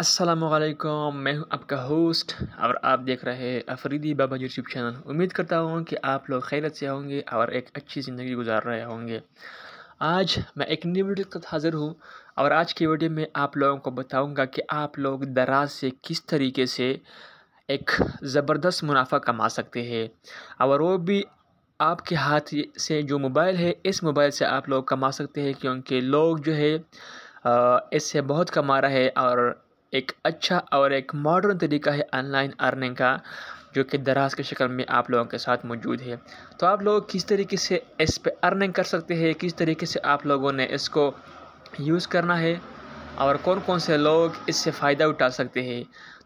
असलकम मैं हूं आपका होस्ट और आप देख रहे हैं अफरीदी बाबा यूट्यूब चैनल उम्मीद करता हूं कि आप लोग खैरत से होंगे और एक अच्छी ज़िंदगी गुजार रहे होंगे आज मैं एक न्यू वीडियो के साथ हाज़िर हूं और आज की वीडियो में आप लोगों को बताऊंगा कि आप लोग दराज से किस तरीके से एक ज़बरदस्त मुनाफा कमा सकते हैं और वो भी आपके हाथ से जो मोबाइल है इस मोबाइल से आप लोग कमा सकते हैं क्योंकि लोग जो है इससे बहुत कमा रहे और एक अच्छा और एक मॉडर्न तरीका है ऑनलाइन अर्निंग का जो कि दराज की शक्ल में आप लोगों के साथ मौजूद है तो आप लोग किस तरीके से इस पर अर्निंग कर सकते हैं किस तरीके से आप लोगों ने इसको यूज़ करना है और कौन कौन से लोग इससे फ़ायदा उठा सकते हैं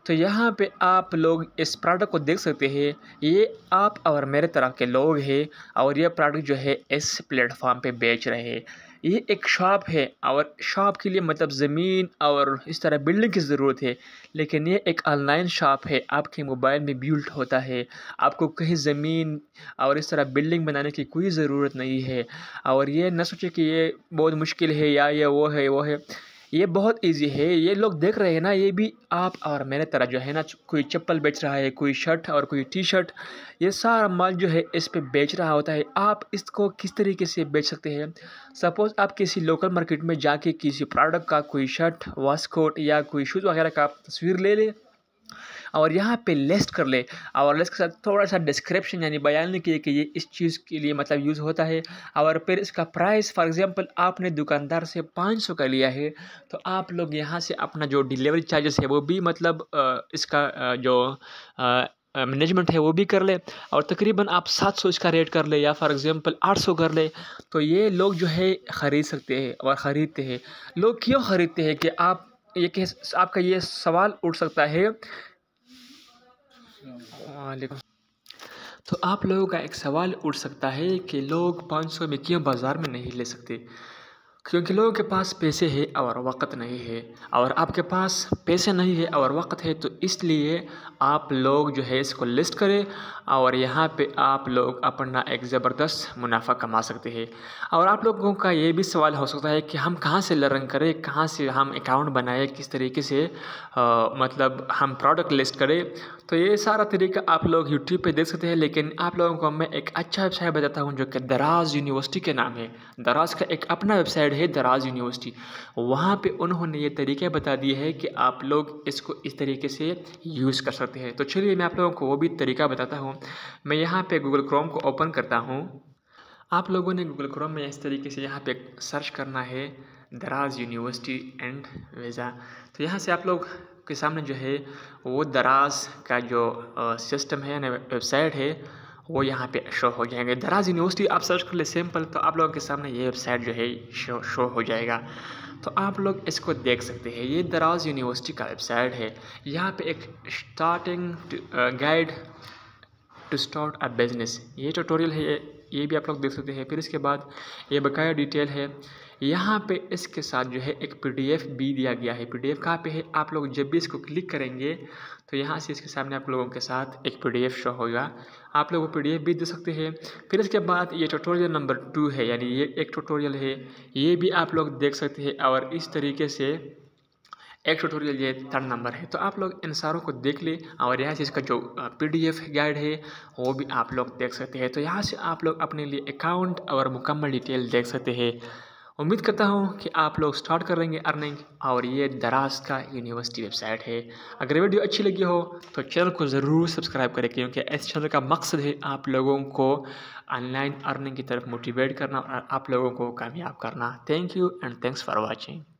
तो यहाँ पे आप लोग इस प्रोडक्ट को देख सकते हैं ये आप और मेरे तरह के लोग हैं और ये प्रोडक्ट जो है इस प्लेटफॉर्म पे बेच रहे हैं ये एक शॉप है और शॉप के लिए मतलब ज़मीन और इस तरह बिल्डिंग की ज़रूरत है लेकिन ये एक ऑनलाइन शॉप है आपके मोबाइल में बिल्ट होता है आपको कहीं ज़मीन और इस तरह बिल्डिंग बनाने की कोई ज़रूरत नहीं है और ये न सोचे कि ये बहुत मुश्किल है या ये वो है वो है ये बहुत इजी है ये लोग देख रहे हैं ना ये भी आप और मेरे तरह जो है ना कोई चप्पल बेच रहा है कोई शर्ट और कोई टी शर्ट ये सारा माल जो है इस पर बेच रहा होता है आप इसको किस तरीके से बेच सकते हैं सपोज़ आप किसी लोकल मार्केट में जाके किसी प्रोडक्ट का कोई शर्ट वास्कोट या कोई शूज़ वगैरह का तस्वीर ले लें और यहाँ पे लिस्ट कर ले और लिस्ट के साथ थोड़ा सा डिस्क्रिप्शन यानी बयान किए कि ये इस चीज़ के लिए मतलब यूज़ होता है और फिर इसका प्राइस फॉर एग्ज़ाम्पल आपने दुकानदार से पाँच का लिया है तो आप लोग यहाँ से अपना जो डिलीवरी चार्जेस है वो भी मतलब इसका जो मैनेजमेंट है वो भी कर ले और तकरीबन आप 700 इसका रेट कर ले या फॉर एग्जांपल 800 कर ले तो ये लोग जो है ख़रीद सकते हैं और ख़रीदते हैं लोग क्यों ख़रीदते हैं कि आप ये कह आपका ये सवाल उठ सकता है तो आप लोगों का एक सवाल उठ सकता है कि लोग 500 में क्यों बाज़ार में नहीं ले सकते क्योंकि लोगों के पास पैसे है और वक्त नहीं है और आपके पास पैसे नहीं है और वक्त है तो इसलिए आप लोग जो है इसको लिस्ट करें और यहाँ पे आप लोग अपना एक ज़बरदस्त मुनाफा कमा सकते हैं और आप लोगों का ये भी सवाल हो सकता है कि हम कहाँ से लर्न करें कहाँ से हम अकाउंट बनाए किस तरीके से आ, मतलब हम प्रोडक्ट लिस्ट करें तो ये सारा तरीका आप लोग यूट्यूब पर देख सकते हैं लेकिन आप लोगों को मैं एक अच्छा वेबसाइट बताता हूँ जो कि दराज यूनिवर्सिटी के नाम है दराज का एक अपना वेबसाइट रिलेटेड है दराज यूनिवर्सिटी वहाँ पे उन्होंने ये तरीके बता दिए हैं कि आप लोग इसको इस तरीके से यूज़ कर सकते हैं तो चलिए मैं आप लोगों को वो भी तरीका बताता हूँ मैं यहाँ पे गूगल क्रोम को ओपन करता हूँ आप लोगों ने गूगल क्रोम में इस तरीके से यहाँ पर सर्च करना है दराज यूनिवर्सिटी एंड वीज़ा तो यहाँ से आप लोग के सामने जो है वो दराज का जो सिस्टम है यानी वेबसाइट है वो यहाँ पे शो हो जाएंगे दराज यूनिवर्सिटी आप सर्च कर ले सिंपल तो आप लोगों के सामने ये वेबसाइट जो है शो शो हो जाएगा तो आप लोग इसको देख सकते हैं ये दराज यूनिवर्सिटी का वेबसाइट है यहाँ पे एक starting guide to start a business ये ट्यूटोरियल है ये ये भी आप लोग देख सकते हैं फिर इसके बाद ये बकाया डिटेल है यहाँ पे इसके साथ जो है एक पीडीएफ भी दिया गया है पीडीएफ कहाँ पर है आप लोग जब भी इसको क्लिक करेंगे तो यहाँ से इसके सामने आप लोगों के साथ एक पीडीएफ शो होगा आप लोग वो पीडीएफ भी दे सकते हैं फिर इसके बाद ये ट्यूटोरियल नंबर टू है यानी ये एक ट्यूटोरियल है ये भी आप लोग देख सकते हैं और इस तरीके से एक ट्यूटोरियल ये थर्ड नंबर है तो आप लोग इन सारों को देख लें और यहाँ से इसका जो पीडीएफ गाइड है वो भी आप लोग देख सकते हैं तो यहाँ से आप लोग अपने लिए अकाउंट और मुकम्मल डिटेल देख सकते हैं उम्मीद करता हूँ कि आप लोग स्टार्ट कर लेंगे अर्निंग और ये दराज का यूनिवर्सिटी वेबसाइट है अगर वीडियो अच्छी लगी हो तो चैनल को ज़रूर सब्सक्राइब करें क्योंकि इस चैनल का मकसद है आप लोगों को ऑनलाइन अर्निंग की तरफ मोटिवेट करना और आप लोगों को कामयाब करना thank you and thanks for watching